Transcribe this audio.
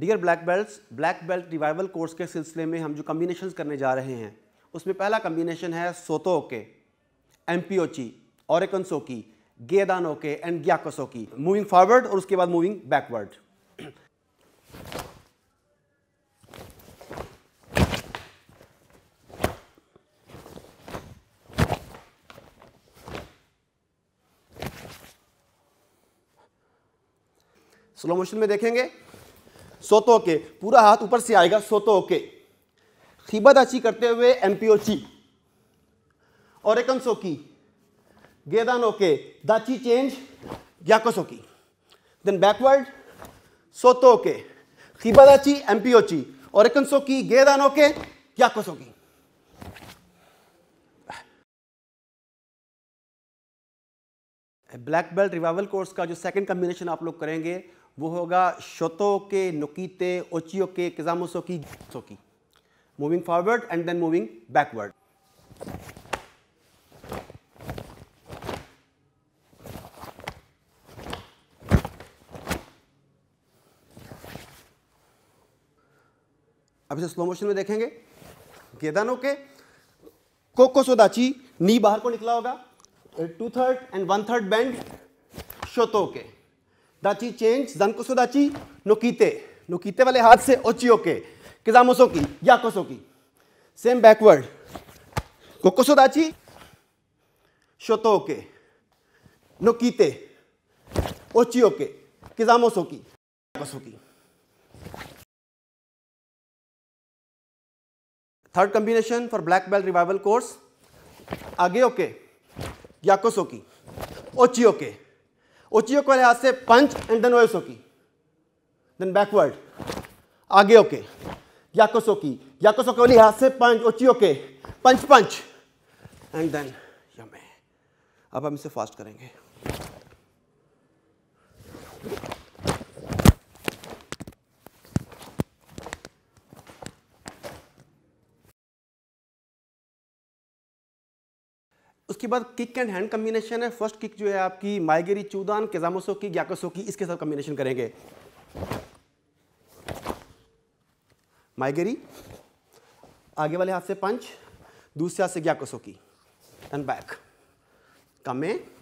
dear black belt black belt revival course के सिलसिले में हम जो कम्बिनेशन करने जा रहे हैं उसमें पहला कम्बिनेशन है सोतो ओके एम पी ओची और की गेदानो के एंड ग्याकसो की मूविंग फॉरवर्ड और उसके बाद मूविंग बैकवर्ड स्लो मोशन में देखेंगे सोतो के पूरा हाथ ऊपर से आएगा सोतो के खिबत अची करते हुए ची और एकम सोकी गेदानो के दाची चेंज याको सोकी देन बैकवर्ड सोतो के खिबदाची ची और एकम सोकी गेदानो के याको सोकी ब्लैक बेल्ट रिवाइवल कोर्स का जो सेकंड कम्बिनेशन आप लोग करेंगे वो होगा शोतो के नुकीते ओचियो के किजामोसो की सो की moving forward and then moving backward अब इसे स्लो मोशन में देखेंगे गेदानो के कोको सोदाची नी बाहर को निकला होगा two third and one third band शोतो के दाची चेंज जनकोसो दाची नोकीते नोकीते वाले हाथ से ओची ओके किजामोसो की या कोसो की सेम बैकवर्ड कोकोसो दाची शोतोके नोकीते ओके किजामोसो की कोसो की third combination for black belt revival course आगे ओके याकोसो की ओची ओके ऊंचाइयों के लिहाज से पंच एंड देन सोकी देन बैकवर्ड आगे ओके याकोसोकी सोके के लिहाज से पंच ऊंचाइयों के पंच पंच एंड देन यमे अब हम इसे फास्ट करेंगे उसके बाद किक एंड हैंड कम्बिनेशन है फर्स्ट किक जो है आपकी माइगेरी चूदान केजामोसो की ग्याकोसो की इसके साथ कम्बिनेशन करेंगे माइगेरी आगे वाले हाथ से पंच दूसरे हाथ से ग्याकोसो की एंड बैक कमें